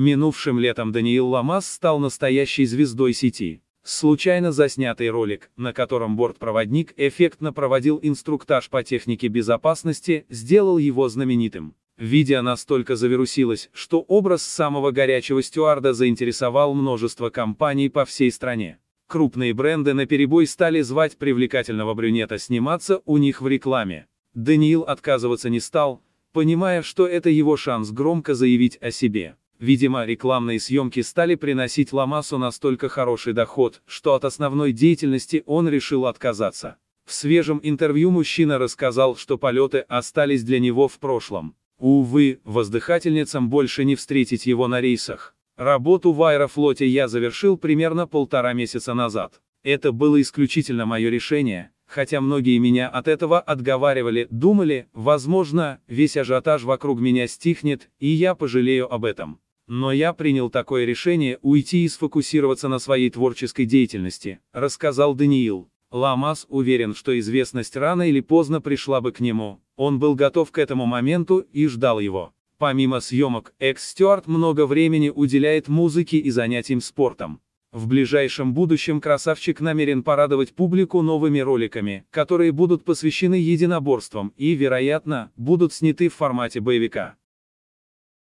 Минувшим летом Даниил Ламас стал настоящей звездой сети. Случайно заснятый ролик, на котором бортпроводник эффектно проводил инструктаж по технике безопасности, сделал его знаменитым. Видео настолько завирусилось, что образ самого горячего стюарда заинтересовал множество компаний по всей стране. Крупные бренды наперебой стали звать привлекательного брюнета сниматься у них в рекламе. Даниил отказываться не стал, понимая, что это его шанс громко заявить о себе. Видимо, рекламные съемки стали приносить Ламасу настолько хороший доход, что от основной деятельности он решил отказаться. В свежем интервью мужчина рассказал, что полеты остались для него в прошлом. Увы, воздыхательницам больше не встретить его на рейсах. Работу в аэрофлоте я завершил примерно полтора месяца назад. Это было исключительно мое решение, хотя многие меня от этого отговаривали, думали, возможно, весь ажиотаж вокруг меня стихнет, и я пожалею об этом но я принял такое решение уйти и сфокусироваться на своей творческой деятельности, рассказал Даниил. Ламас уверен, что известность рано или поздно пришла бы к нему. Он был готов к этому моменту и ждал его. Помимо съемок, экс-стюарт много времени уделяет музыке и занятиям спортом. В ближайшем будущем красавчик намерен порадовать публику новыми роликами, которые будут посвящены единоборствам и, вероятно, будут сняты в формате боевика.